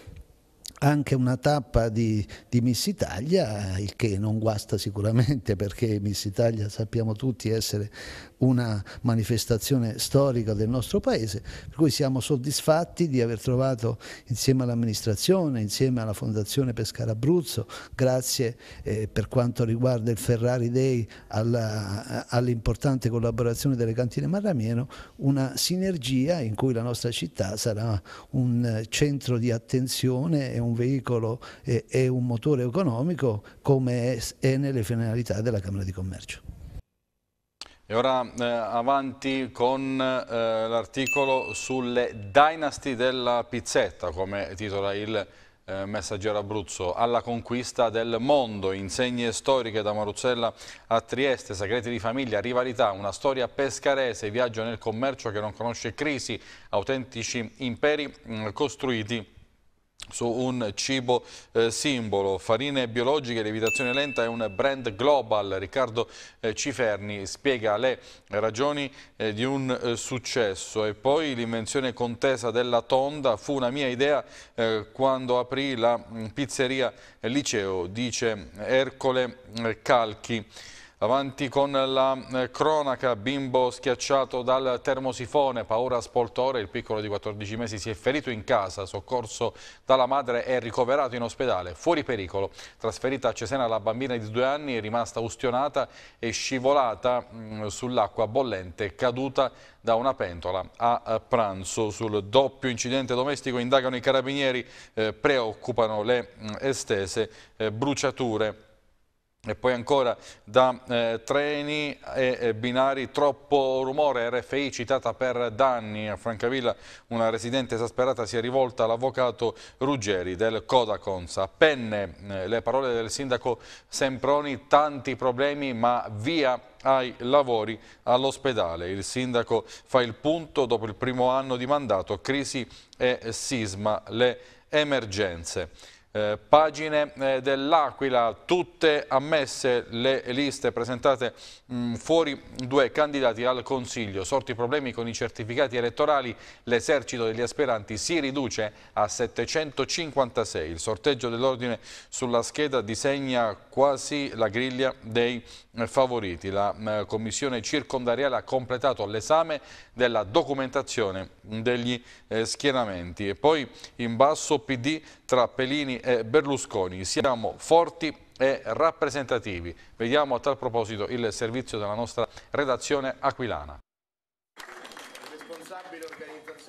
anche una tappa di, di, Miss Italia, il che non guasta sicuramente perché Miss Italia sappiamo tutti essere una manifestazione storica del nostro paese, per cui siamo soddisfatti di aver trovato insieme all'amministrazione, insieme alla Fondazione Pescara Abruzzo, grazie eh, per quanto riguarda il Ferrari Day all'importante all collaborazione delle cantine Marramieno, una sinergia in cui la nostra città sarà un eh, centro di attenzione e un un veicolo e, e un motore economico come è nelle finalità della Camera di Commercio. E ora eh, avanti con eh, l'articolo sulle dynasty della pizzetta, come titola il eh, messaggero Abruzzo, alla conquista del mondo, insegne storiche da Maruzzella a Trieste, segreti di famiglia, rivalità, una storia pescarese, viaggio nel commercio che non conosce crisi, autentici imperi mh, mm, costruiti su un cibo eh, simbolo, farine biologiche, lievitazione lenta è un brand global. Riccardo eh, Ciferni spiega le ragioni eh, di un eh, successo e poi l'invenzione contesa della tonda fu una mia idea eh, quando aprì la mh, mm, pizzeria eh, Liceo, dice Ercole Calchi. Avanti con la eh, cronaca, bimbo schiacciato dal termosifone, paura spoltore, il piccolo di 14 mesi si è ferito in casa, soccorso dalla madre e ricoverato in ospedale, fuori pericolo. Trasferita a Cesena la bambina di due anni è rimasta ustionata e scivolata mm, sull'acqua bollente, caduta da una pentola a eh, pranzo. Sul doppio incidente domestico indagano i carabinieri, eh, preoccupano le mm, estese eh, bruciature e poi ancora da eh, treni e eh, binari troppo rumore, RFI citata per danni a Francavilla, una residente esasperata si è rivolta all'avvocato Ruggeri del Codacons. A penne eh, le parole del sindaco Semproni, tanti problemi ma via ai lavori all'ospedale. Il sindaco fa il punto dopo il primo anno di mandato, crisi e sisma, le emergenze. Eh, pagine eh, dell'Aquila, tutte ammesse le liste presentate mh, mm, fuori due candidati al Consiglio. Sorti problemi con i certificati elettorali, l'esercito degli aspiranti si riduce a 756. Il sorteggio dell'ordine sulla scheda disegna quasi la griglia dei eh, favoriti. La mh, commissione circondariale ha completato l'esame della documentazione degli eh, schieramenti. E poi in basso PD tra Pelini e Berlusconi. Siamo forti e rappresentativi. Vediamo a tal proposito il servizio della nostra redazione aquilana.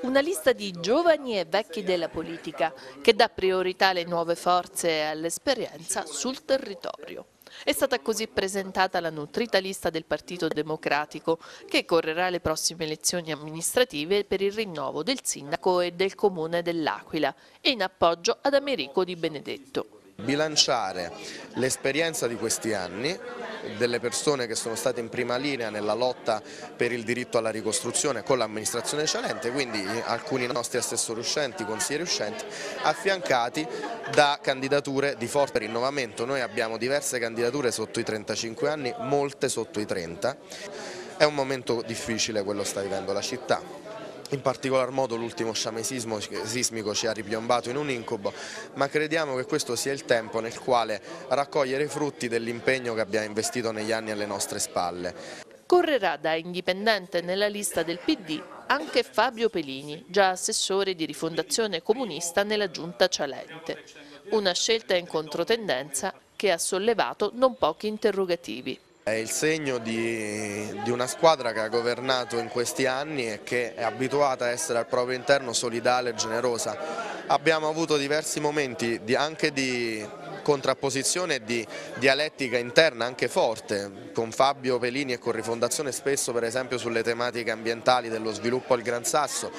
Una lista di giovani e vecchi della politica che dà priorità alle nuove forze e all'esperienza sul territorio. È stata così presentata la nutrita lista del Partito Democratico che correrà le prossime elezioni amministrative per il rinnovo del sindaco e del comune dell'Aquila e in appoggio ad Americo Di Benedetto. Bilanciare l'esperienza di questi anni, delle persone che sono state in prima linea nella lotta per il diritto alla ricostruzione con l'amministrazione eccellente, quindi alcuni nostri assessori uscenti, consiglieri uscenti, affiancati da candidature di forte rinnovamento. Noi abbiamo diverse candidature sotto i 35 anni, molte sotto i 30. È un momento difficile quello che sta vivendo la città. In particolar modo l'ultimo sciame sismico ci ha ripiombato in un incubo, ma crediamo che questo sia il tempo nel quale raccogliere i frutti dell'impegno che abbiamo investito negli anni alle nostre spalle. Correrà da indipendente nella lista del PD anche Fabio Pelini, già assessore di rifondazione comunista nella giunta Cialente. Una scelta in controtendenza che ha sollevato non pochi interrogativi. È il segno di, di, una squadra che ha governato in questi anni e che è abituata a essere al proprio interno solidale e generosa. Abbiamo avuto diversi momenti di, anche di contrapposizione e di dialettica interna anche forte, con Fabio Pelini e con Rifondazione spesso per esempio sulle tematiche ambientali dello sviluppo al Gran Sasso,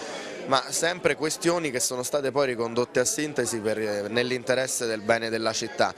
ma sempre questioni che sono state poi ricondotte a sintesi eh, nell'interesse del bene della città.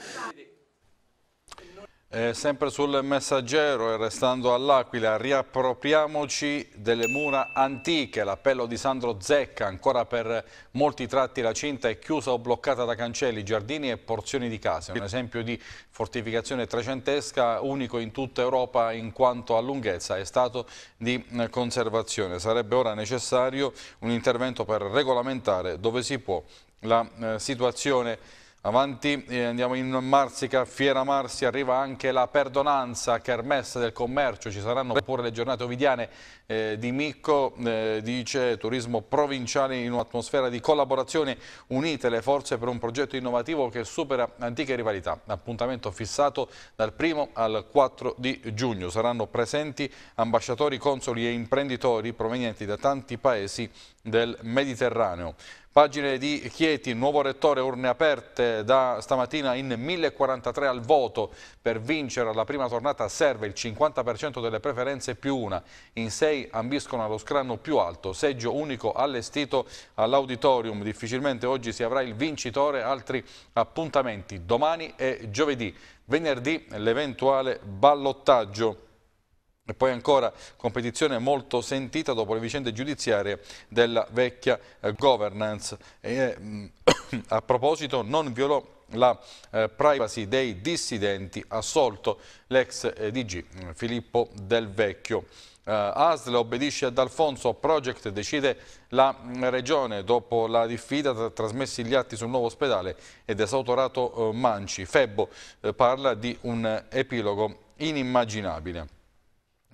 Eh, sempre sul messaggero e restando all'Aquila, riappropriamoci delle mura antiche. L'appello di Sandro Zecca, ancora per molti tratti la cinta è chiusa o bloccata da cancelli, giardini e porzioni di case. Un esempio di fortificazione trecentesca, unico in tutta Europa in quanto a lunghezza e stato di eh, conservazione. Sarebbe ora necessario un intervento per regolamentare dove si può la eh, situazione Avanti, eh, andiamo in Marsica, Fiera Marsi, arriva anche la perdonanza, kermesse del commercio, ci saranno pure le giornate ovidiane eh, di Micco, eh, dice turismo provinciale in un'atmosfera di collaborazione, unite le forze per un progetto innovativo che supera antiche rivalità, appuntamento fissato dal 1 al 4 di giugno, saranno presenti ambasciatori, consoli e imprenditori provenienti da tanti paesi del Mediterraneo. Pagine di Chieti, nuovo rettore, urne aperte da stamattina in 1043 al voto. Per vincere la prima tornata serve il 50% delle preferenze più una. In sei ambiscono allo scranno più alto, seggio unico allestito all'auditorium. Difficilmente oggi si avrà il vincitore, altri appuntamenti domani e giovedì. Venerdì l'eventuale ballottaggio. E poi ancora competizione molto sentita dopo le vicende giudiziarie della vecchia eh, governance. E, mm, a proposito non violò la eh, privacy dei dissidenti, assolto l'ex eh, DG mm, Filippo Del Vecchio. ASL obbedisce ad Alfonso Project, decide la mm, regione dopo la diffida, tra, trasmessi gli atti sul nuovo ospedale ed esautorato Manci. Febbo parla di un epilogo inimmaginabile.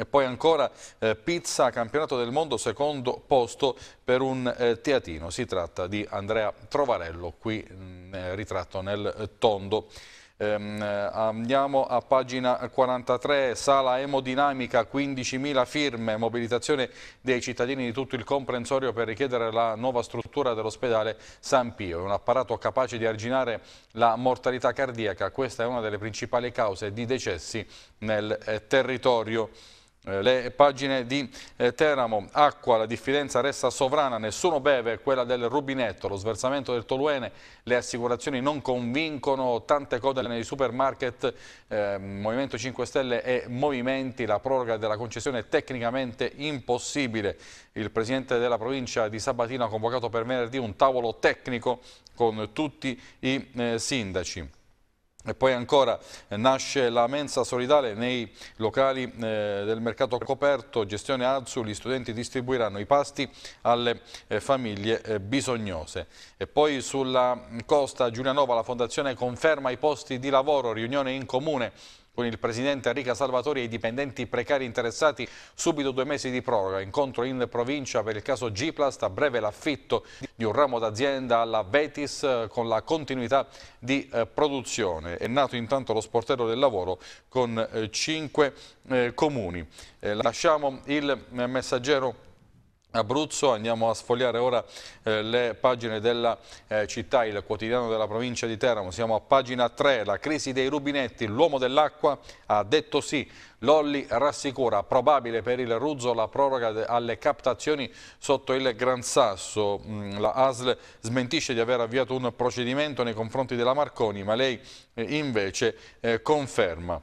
E poi ancora eh, pizza, campionato del mondo, secondo posto per un eh, teatino. Si tratta di Andrea Trovarello, qui mh, mm, eh, ritratto nel eh, tondo. Ehm, eh, andiamo a pagina 43, sala emodinamica, 15.000 firme, mobilitazione dei cittadini di tutto il comprensorio per richiedere la nuova struttura dell'ospedale San Pio, È un apparato capace di arginare la mortalità cardiaca, questa è una delle principali cause di decessi nel territorio. Eh, le pagine di eh, Teramo, acqua, la diffidenza resta sovrana, nessuno beve, quella del rubinetto, lo sversamento del toluene, le assicurazioni non convincono, tante code nei supermarket, eh, Movimento 5 Stelle e Movimenti, la proroga della concessione è tecnicamente impossibile. Il presidente della provincia di Sabatino ha convocato per venerdì un tavolo tecnico con tutti i eh, sindaci. E poi ancora eh, nasce la mensa solidale nei locali eh, del mercato coperto, gestione Azul, gli studenti distribuiranno i pasti alle eh, famiglie eh, bisognose. E poi sulla costa Giulianova la fondazione conferma i posti di lavoro, riunione in comune con il presidente Enrica Salvatori e i dipendenti precari interessati subito due mesi di proroga. Incontro in provincia per il caso Giplast, a breve l'affitto di un ramo d'azienda alla Vetis eh, con la continuità di eh, produzione. È nato intanto lo sportello del lavoro con eh, cinque eh, comuni. Eh, lasciamo il eh, messaggero Abruzzo, andiamo a sfogliare ora eh, le pagine della eh, città, il quotidiano della provincia di Teramo, siamo a pagina 3, la crisi dei rubinetti, l'uomo dell'acqua ha detto sì, Lolli rassicura, probabile per il Ruzzo la proroga alle captazioni sotto il Gran Sasso, mm, la ASL smentisce di aver avviato un procedimento nei confronti della Marconi, ma lei eh, invece eh, conferma.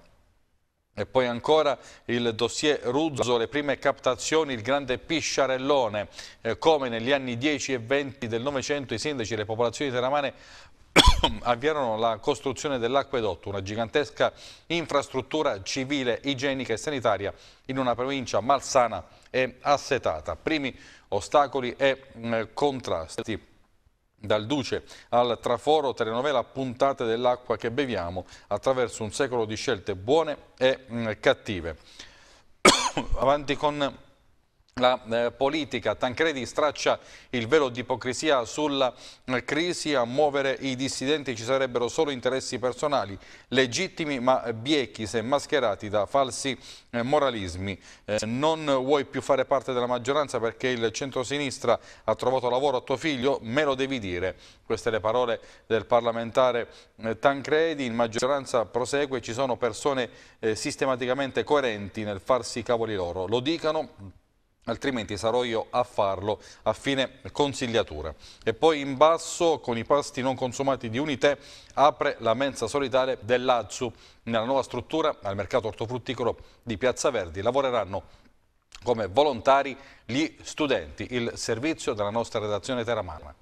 E poi ancora il dossier Ruzzo, le prime captazioni, il grande pisciarellone, eh, come negli anni 10 e 20 del Novecento i sindaci e le popolazioni teramane avviarono la costruzione dell'acquedotto, una gigantesca infrastruttura civile, igienica e sanitaria in una provincia malsana e assetata. Primi ostacoli e eh, contrasti. Dal Duce al Traforo, telenovela puntate dell'acqua che beviamo attraverso un secolo di scelte buone e mm, cattive. Avanti con la eh, politica. Tancredi straccia il velo di ipocrisia sulla eh, crisi, a muovere i dissidenti ci sarebbero solo interessi personali, legittimi ma eh, biechi se mascherati da falsi eh, moralismi. Eh, non vuoi più fare parte della maggioranza perché il centrosinistra ha trovato lavoro a tuo figlio? Me lo devi dire. Queste le parole del parlamentare eh, Tancredi, in maggioranza prosegue, ci sono persone sistematicamente coerenti nel farsi i cavoli loro. Lo dicano altrimenti sarò io a farlo a fine consigliatura. E poi in basso, con i pasti non consumati di Unitè, apre la mensa solitaria dell'Azzu. Nella nuova struttura, al mercato ortofrutticolo di Piazza Verdi, lavoreranno come volontari gli studenti, il servizio della nostra redazione teramana.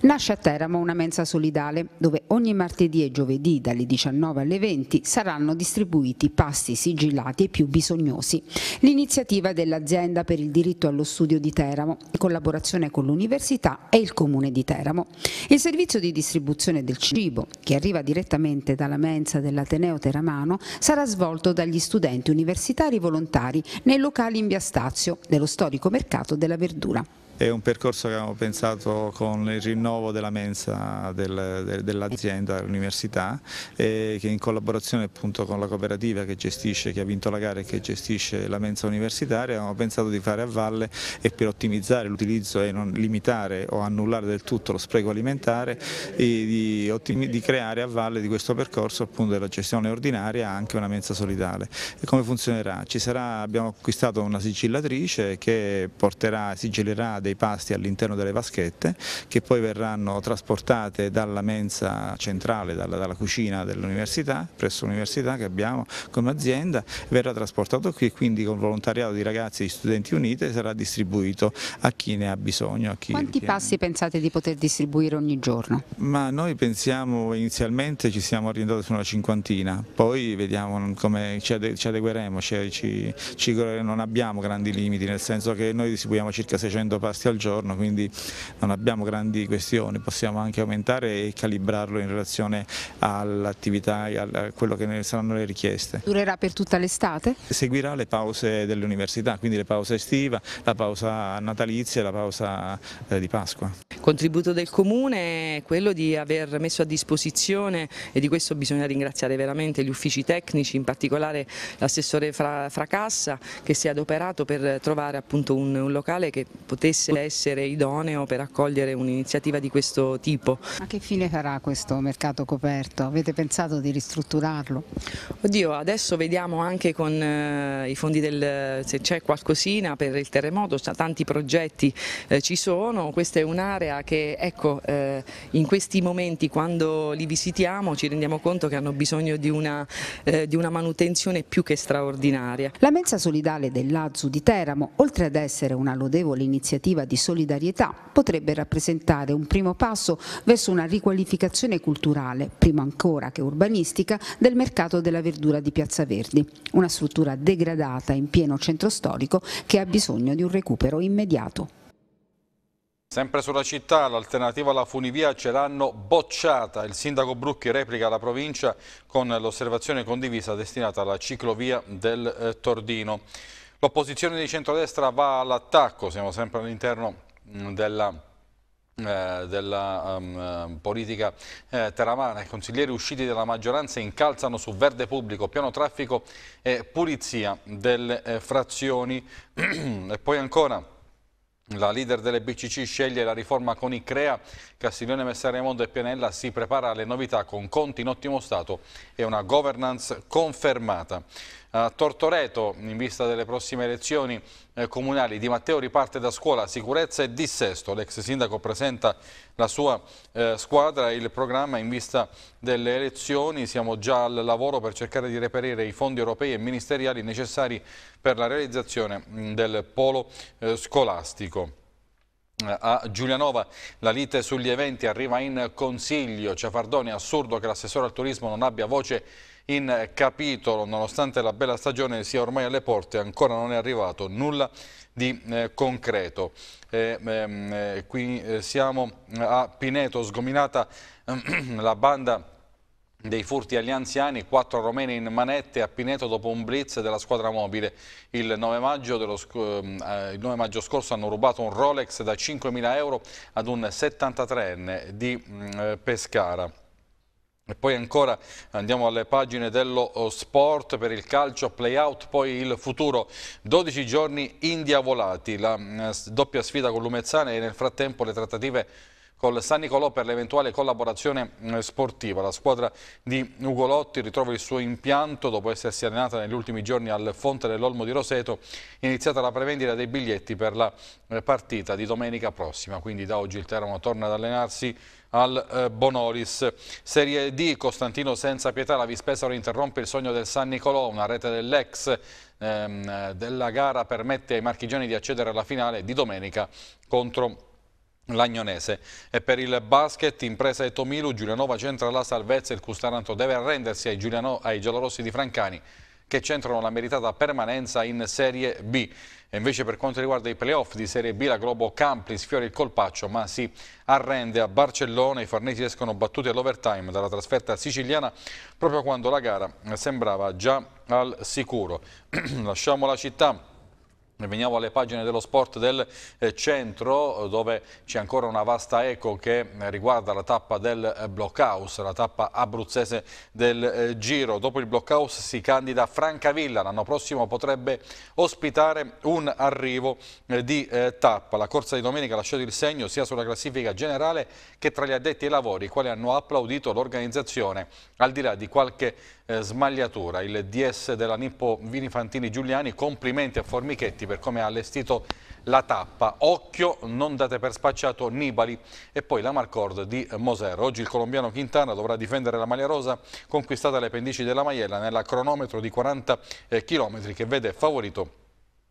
Nasce a Teramo una mensa solidale dove ogni martedì e giovedì dalle 19 alle 20 saranno distribuiti pasti sigillati ai più bisognosi. L'iniziativa dell'azienda per il diritto allo studio di Teramo in collaborazione con l'Università e il Comune di Teramo. Il servizio di distribuzione del cibo, che arriva direttamente dalla mensa dell'Ateneo Teramano, sarà svolto dagli studenti universitari volontari nei locali in Via Stazio, dello storico mercato della verdura. È un percorso che abbiamo pensato con il rinnovo della mensa del, dell'azienda, dell'università, che in collaborazione appunto con la cooperativa che gestisce, che ha vinto la gara e che gestisce la mensa universitaria, abbiamo pensato di fare a valle e per ottimizzare l'utilizzo e non limitare o annullare del tutto lo spreco alimentare, di, di, creare a valle di questo percorso appunto della gestione ordinaria anche una mensa solidale. E come funzionerà? Sarà, abbiamo acquistato una sigillatrice che porterà, sigillerà dei pasti all'interno delle vaschette che poi verranno trasportate dalla mensa centrale, dalla, dalla cucina dell'università, presso l'università che abbiamo come azienda, verrà trasportato qui e quindi con volontariato di ragazzi e di studenti unite sarà distribuito a chi ne ha bisogno. Quanti pasti pensate di poter distribuire ogni giorno? Ma noi pensiamo inizialmente ci siamo orientati su una cinquantina, poi vediamo come ci, ade ci adegueremo, cioè ci, ci non abbiamo grandi limiti, nel senso che noi distribuiamo circa 600 pasti posti al giorno, quindi non abbiamo grandi questioni, possiamo anche aumentare e calibrarlo in relazione all'attività e a quello che ne saranno le richieste. Durerà per tutta l'estate? Seguirà le pause dell'università, quindi le pause estiva, la pausa natalizia e la pausa eh, di Pasqua. contributo del Comune è quello di aver messo a disposizione e di questo bisogna ringraziare veramente gli uffici tecnici, in particolare l'assessore Fracassa che si è adoperato per trovare appunto un locale che potesse potesse essere idoneo per accogliere un'iniziativa di questo tipo. A che fine farà questo mercato coperto? Avete pensato di ristrutturarlo? Oddio, adesso vediamo anche con eh, i fondi del, se c'è qualcosina per il terremoto, tanti progetti eh, ci sono, questa è un'area che ecco, eh, in questi momenti quando li visitiamo ci rendiamo conto che hanno bisogno di una, eh, di una manutenzione più che straordinaria. La mensa solidale dell'Azu di Teramo, oltre ad essere una lodevole iniziativa iniziativa di solidarietà potrebbe rappresentare un primo passo verso una riqualificazione culturale, prima ancora che urbanistica, del mercato della verdura di Piazza Verdi, una struttura degradata in pieno centro storico che ha bisogno di un recupero immediato. Sempre sulla città, l'alternativa alla funivia ce l'hanno bocciata. Il sindaco Brucchi replica la provincia con l'osservazione condivisa destinata alla ciclovia del eh, Tordino. L'opposizione di centrodestra va all'attacco, siamo sempre all'interno mm, della, eh, della um, eh, politica eh, teramana. I consiglieri usciti dalla maggioranza incalzano su verde pubblico, piano traffico e pulizia delle eh, frazioni. e poi ancora... La leader delle BCC sceglie la riforma con Icrea, Castiglione Mondo e Pianella si prepara alle novità con conti in ottimo stato e una governance confermata. A eh, Tortoreto, in vista delle prossime elezioni eh, comunali, Di Matteo riparte da scuola, sicurezza e dissesto. L'ex sindaco presenta la sua eh, squadra e il programma in vista delle elezioni. Siamo già al lavoro per cercare di reperire i fondi europei e ministeriali necessari per la realizzazione mm, del polo scolastico. A Giulianova la lite sugli eventi arriva in consiglio. Ciafardoni assurdo che l'assessore al turismo non abbia voce in capitolo, nonostante la bella stagione sia ormai alle porte, ancora non è arrivato nulla di eh, concreto. Eh, ehm, eh, qui eh, siamo a Pineto, sgominata ehm, la banda dei furti agli anziani, quattro romeni in manette a Pineto dopo un blitz della squadra mobile. Il 9 maggio, dello, ehm, eh, il 9 maggio scorso hanno rubato un Rolex da 5.000 euro ad un 73enne di mm, eh, Pescara. E poi ancora andiamo alle pagine dello eh, sport per il calcio, playout, poi il futuro, 12 giorni indiavolati, la mm, doppia sfida con Lumezzane e nel frattempo le trattative col San Nicolò per l'eventuale collaborazione mm, sportiva. La squadra di Ugolotti ritrova il suo impianto dopo essersi allenata negli ultimi giorni al Fonte dell'Olmo di Roseto, è iniziata la prevendita dei biglietti per la eh, partita di domenica prossima, quindi da oggi il Teramo torna ad allenarsi al eh, Bonolis. Serie D, Costantino senza pietà, la Vispesaro interrompe il sogno del San Nicolò, una rete dell'ex ehm, della gara permette ai marchigiani di accedere alla finale di domenica contro Lagnonese. E per il basket, impresa e Tomilu, Giulianova centra la salvezza. Il Custaranto deve arrendersi ai, Giuliano, ai giallorossi di Francani che centrano la meritata permanenza in Serie B. E invece per quanto riguarda i playoff di Serie B, la Globo Campli sfiora il colpaccio ma si arrende a Barcellona. I farnesi escono battuti all'overtime dalla trasferta siciliana proprio quando la gara sembrava già al sicuro. Lasciamo la città Veniamo alle pagine dello sport del eh, centro dove c'è ancora una vasta eco che eh, riguarda la tappa del eh, blockhouse, la tappa abruzzese del Giro. Dopo il blockhouse si candida Francavilla, l'anno prossimo potrebbe ospitare un arrivo di tappa. La corsa di domenica ha lasciato il segno sia sulla classifica generale che tra gli addetti ai lavori, i quali hanno applaudito l'organizzazione al di là di qualche smagliatura. Il DS della Nippo Vinifantini Giuliani, complimenti a Formichetti per come ha allestito la tappa. Occhio, non date per spacciato Nibali e poi la Marcord di Moser. Oggi il colombiano Quintana dovrà difendere la maglia rosa conquistata alle pendici della Maiella nella cronometro di 40 km eh, che vede favorito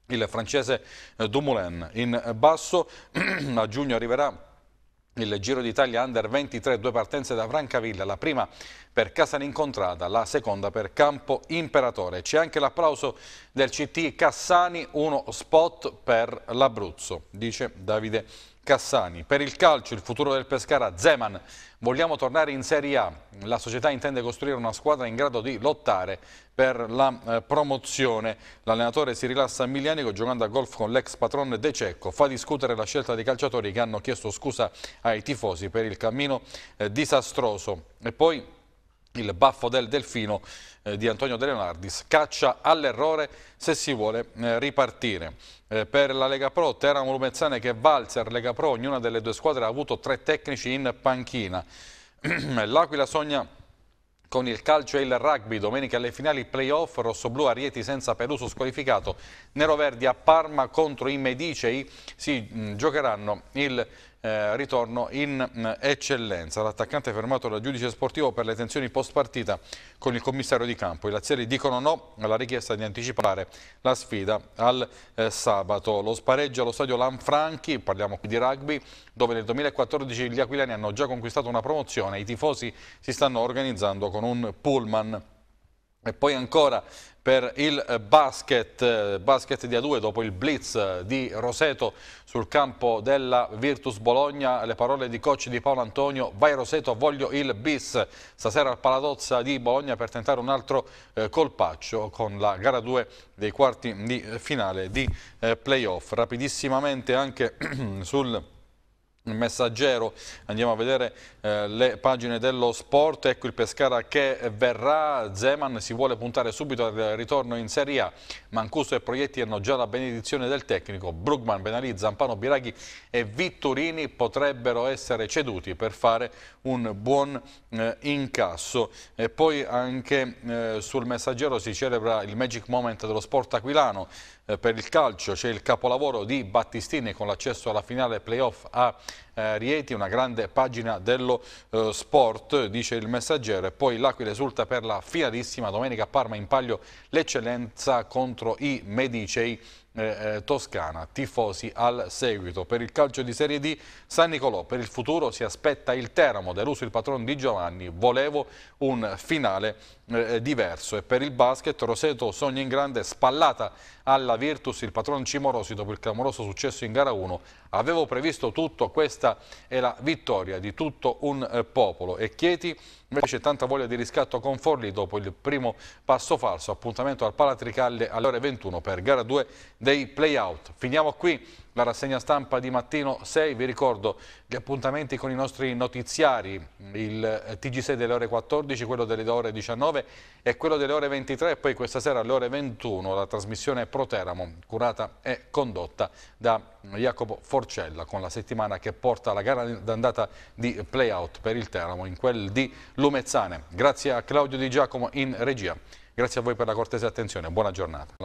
il francese eh, Dumoulin. In basso a giugno arriverà il Giro d'Italia Under 23, due partenze da Francavilla, la prima per Casalincontrada, la seconda per Campo Imperatore. C'è anche l'applauso del CT Cassani, uno spot per l'Abruzzo, dice Davide Cassani. Per il calcio, il futuro del Pescara, Zeman, vogliamo tornare in Serie A. La società intende costruire una squadra in grado di lottare per la eh, promozione. L'allenatore si rilassa a Milianico giocando a golf con l'ex patrone De Cecco. Fa discutere la scelta dei calciatori che hanno chiesto scusa ai tifosi per il cammino eh, disastroso. E poi il baffo del delfino eh, di Antonio De Leonardis, caccia all'errore se si vuole eh, ripartire. Eh, per la Lega Pro, Teramo Lumezzane che Valzer, Lega Pro, ognuna delle due squadre ha avuto tre tecnici in panchina. L'Aquila sogna con il calcio e il rugby, domenica alle finali playoff, rossoblù a Rieti senza Peluso squalificato, neroverdi a Parma contro i Medicei, si mh, giocheranno il eh, ritorno in mm, eccellenza. L'attaccante è fermato dal giudice sportivo per le tensioni post partita con il commissario di campo. I laziali dicono no alla richiesta di anticipare la sfida al eh, sabato. Lo spareggio allo stadio Lanfranchi, parliamo qui di rugby, dove nel 2014 gli aquilani hanno già conquistato una promozione. I tifosi si stanno organizzando con un pullman e poi ancora per il eh, basket, eh, basket di A2 dopo il blitz eh, di Roseto sul campo della Virtus Bologna, le parole di coach di Paolo Antonio, vai Roseto voglio il bis, stasera al Paladozza di Bologna per tentare un altro colpaccio con la gara 2 dei quarti di finale di playoff. Rapidissimamente anche sul Messaggero, andiamo a vedere eh, le pagine dello sport, ecco il Pescara che verrà, Zeman si vuole puntare subito al ritorno in Serie A, Mancuso e Proietti hanno già la benedizione del tecnico, Brugman, Benalì, Zampano, Biraghi e Vittorini potrebbero essere ceduti per fare un buon eh, incasso. E poi anche eh, sul Messaggero si celebra il magic moment dello sport aquilano, eh, per il calcio c'è il capolavoro di Battistini con l'accesso alla finale playoff a eh, rieti, una grande pagina dello eh, sport, dice il messaggero. E poi l'Aquila esulta per la finalissima domenica a Parma in palio l'eccellenza contro i Medicei eh, eh, toscana, tifosi al seguito. Per il calcio di Serie D, San Nicolò, per il futuro si aspetta il Teramo, deluso il patron di Giovanni, volevo un finale eh, diverso. E per il basket, Roseto sogna in grande, spallata alla Virtus, il patron Cimorosi dopo il clamoroso successo in gara 1 Avevo previsto tutto, questa è la vittoria di tutto un eh, popolo e Chieti Invece tanta voglia di riscatto con Forlì dopo il primo passo falso, appuntamento al Palatricalle alle ore 21 per gara 2 dei playout. Finiamo qui la rassegna stampa di mattino 6, vi ricordo gli appuntamenti con i nostri notiziari, il eh, TG6 delle ore 14, quello delle ore 19 e quello delle ore 23 e poi questa sera alle ore 21 la trasmissione Proteramo, curata e condotta da Jacopo Forcella con la settimana che porta la gara d'andata di playout per il Teramo in quel di Lumezzane. Grazie a Claudio Di Giacomo in regia. Grazie a voi per la cortese attenzione. Buona giornata.